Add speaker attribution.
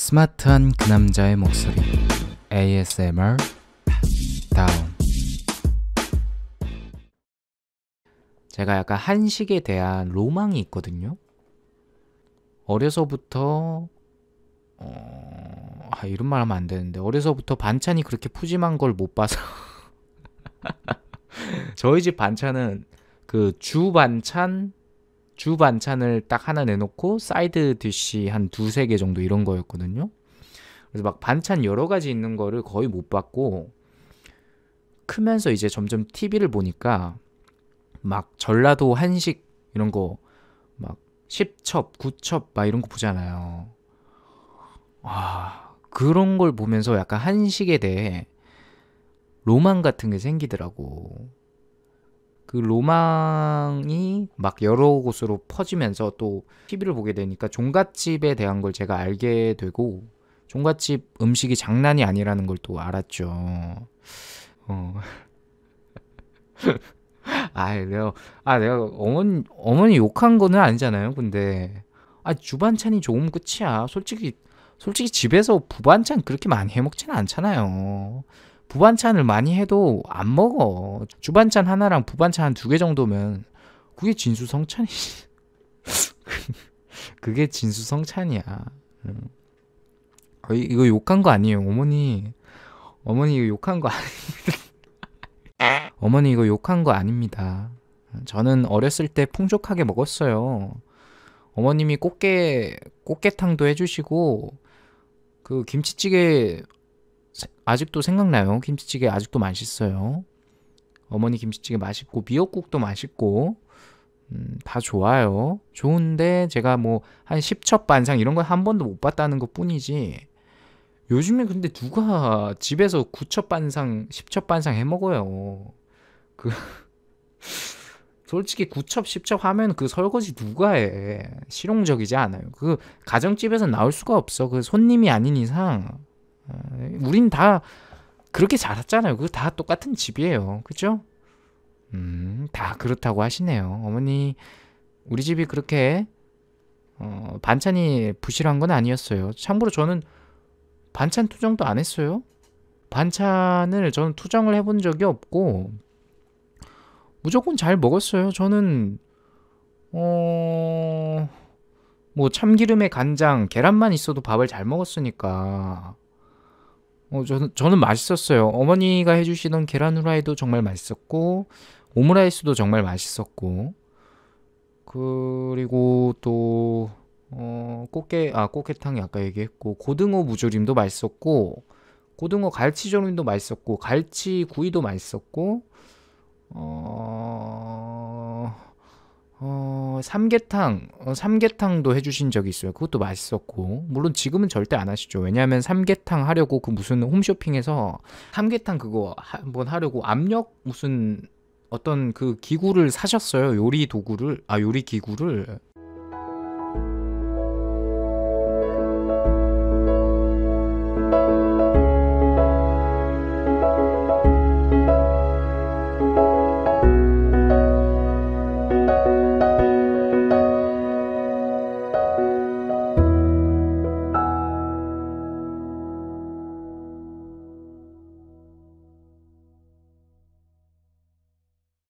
Speaker 1: 스마트한 그 남자의 목소리 ASMR 다운 제가 약간 한식에 대한 로망이 있거든요 어려서부터 어... 아, 이런 말 하면 안 되는데 어려서부터 반찬이 그렇게 푸짐한 걸 못 봐서 저희 집 반찬은 그 주 반찬 주 반찬을 딱 하나 내놓고 사이드 디쉬 한 두세 개 정도 이런 거였거든요. 그래서 막 반찬 여러 가지 있는 거를 거의 못 봤고 크면서 이제 점점 TV를 보니까 막 전라도 한식 이런 거막 10첩, 9첩 막 이런 거 보잖아요. 아, 그런 걸 보면서 약간 한식에 대해 로망 같은 게 생기더라고. 그 로망이 막 여러 곳으로 퍼지면서 또 TV를 보게 되니까 종갓집에 대한 걸 제가 알게 되고 종갓집 음식이 장난이 아니라는 걸 또 알았죠. 어. 아, 내가 아 내가 어머니 어머니 욕한 거는 아니잖아요. 근데 아 주반찬이 좋은 끝이야. 솔직히 솔직히 집에서 부반찬 그렇게 많이 해 먹지는 않잖아요. 부반찬을 많이 해도 안 먹어. 주반찬 하나랑 부반찬 한 두 개 정도면 그게 진수성찬이지. 그게 진수성찬이야. 어, 이거 욕한 거 아니에요, 어머니. 어머니 이거 욕한 거 아닙니다. 어머니 이거 욕한 거 아닙니다. 저는 어렸을 때 풍족하게 먹었어요. 어머님이 꽃게 꽃게탕도 해주시고 그 김치찌개 아직도 생각나요. 김치찌개 아직도 맛있어요. 어머니 김치찌개 맛있고 미역국도 맛있고 음, 다 좋아요. 좋은데 제가 뭐 한 10첩 반상 이런 걸 한 번도 못 봤다는 것 뿐이지 요즘에 근데 누가 집에서 9첩 반상, 10첩 반상 해 먹어요. 그 솔직히 9첩, 10첩 하면 그 설거지 누가 해. 실용적이지 않아요. 그 가정집에서 나올 수가 없어. 그 손님이 아닌 이상 예, 우린 다 그렇게 자랐잖아요. 그 다 똑같은 집이에요. 그죠? 음, 다 그렇다고 하시네요. 어머니, 우리 집이 그렇게 어, 반찬이 부실한 건 아니었어요. 참고로 저는 반찬 투정도 안 했어요. 반찬을 저는 투정을 해본 적이 없고 무조건 잘 먹었어요. 저는 어... 뭐 참기름에 간장, 계란만 있어도 밥을 잘 먹었으니까 어, 저는, 저는 맛있었어요. 어머니가 해주시던 계란 후라이도 정말 맛있었고, 오므라이스도 정말 맛있었고, 그리고 또, 어, 꽃게, 아, 꽃게탕이 아까 얘기했고, 고등어 무조림도 맛있었고, 고등어 갈치조림도 맛있었고, 갈치 구이도 맛있었고, 어, 어, 어, 삼계탕, 어, 삼계탕도 해주신 적이 있어요. 그것도 맛있었고. 물론 지금은 절대 안 하시죠. 왜냐하면 삼계탕 하려고 그 무슨 홈쇼핑에서 삼계탕 그거 한번 하려고 압력 무슨 어떤 그 기구를 사셨어요. 요리 도구를, 아, 요리 기구를.